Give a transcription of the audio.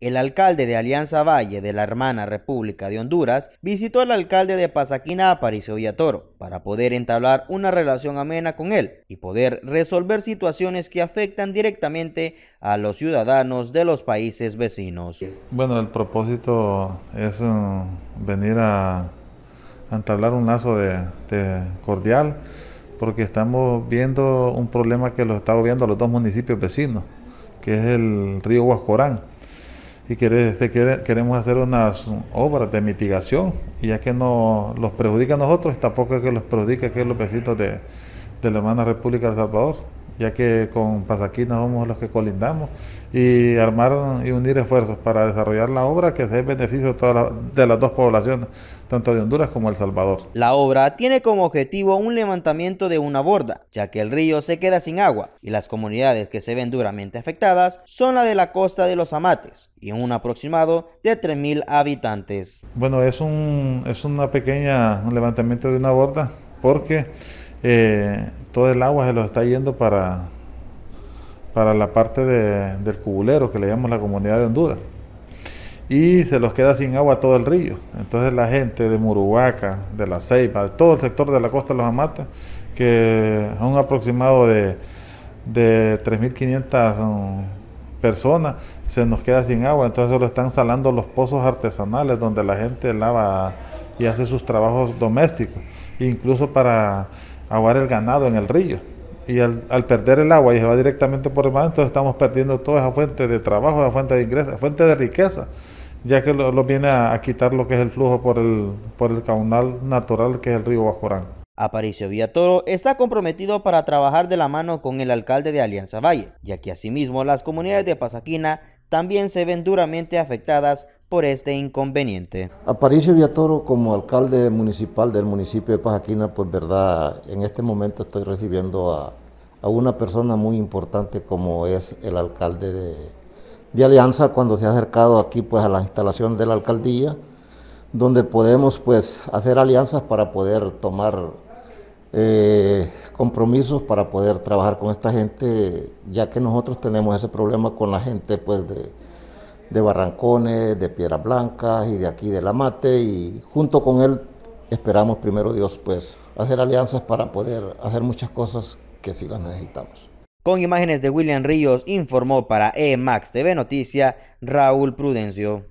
El alcalde de Alianza Valle de la hermana República de Honduras visitó al alcalde de Pasaquina, Aparicio Villatoro, para poder entablar una relación amena con él y poder resolver situaciones que afectan directamente a los ciudadanos de los países vecinos. Bueno, el propósito es eh, venir a, entablar un lazo de, cordial porque estamos viendo un problema que lo estamos viendo los dos municipios vecinos, que es el río Huascorán y queremos hacer unas obras de mitigación y ya que no los perjudica a nosotros, tampoco es que los perjudique a los vecinos de, de la hermana República del El Salvador, ya que con Pasaquina somos los que colindamos, y armar y unir esfuerzos para desarrollar la obra que sea beneficio de, las, dos poblaciones, tanto de Honduras como El Salvador. La obra tiene como objetivo un levantamiento de una borda, ya que el río se queda sin agua y las comunidades que se ven duramente afectadas son la de la costa de los Amates y un aproximado de 3.000 habitantes. Bueno, es, un, es una pequeña levantamiento de una borda porque eh, todo el agua se lo está yendo para, para la parte del cubulero, que le llamamos la comunidad de Honduras. Y se los queda sin agua todo el río. Entonces la gente de Muruaca, de La Ceiba, de todo el sector de la costa de los Amates, que son un aproximado de, de 3.500 um, personas, se nos queda sin agua. Entonces lo están salando los pozos artesanales donde la gente lava y hace sus trabajos domésticos, incluso para aguar el ganado en el río. Y al, perder el agua y se va directamente por el mar, entonces estamos perdiendo toda esa fuente de trabajo, esa fuente de ingresos, fuente de riqueza, ya que lo, viene a, quitar lo que es el flujo por el, por el caudal natural que es el río Bajorán. Aparicio Villatoro está comprometido para trabajar de la mano con el alcalde de Alianza Valle, ya que asimismo las comunidades de Pasaquina también se ven duramente afectadas por este inconveniente. Aparicio Villatoro como alcalde municipal del municipio de Pajaquina, pues verdad, en este momento estoy recibiendo a, una persona muy importante como es el alcalde de, Alianza cuando se ha acercado aquí pues a la instalación de la alcaldía, donde podemos pues hacer alianzas para poder tomar eh, compromisos para poder trabajar con esta gente, ya que nosotros tenemos ese problema con la gente pues de de Barrancones, de Piedras Blancas y de aquí de La Mate y junto con él esperamos primero Dios pues hacer alianzas para poder hacer muchas cosas que sí las necesitamos. Con imágenes de William Ríos informó para EMAX TV Noticia Raúl Prudencio.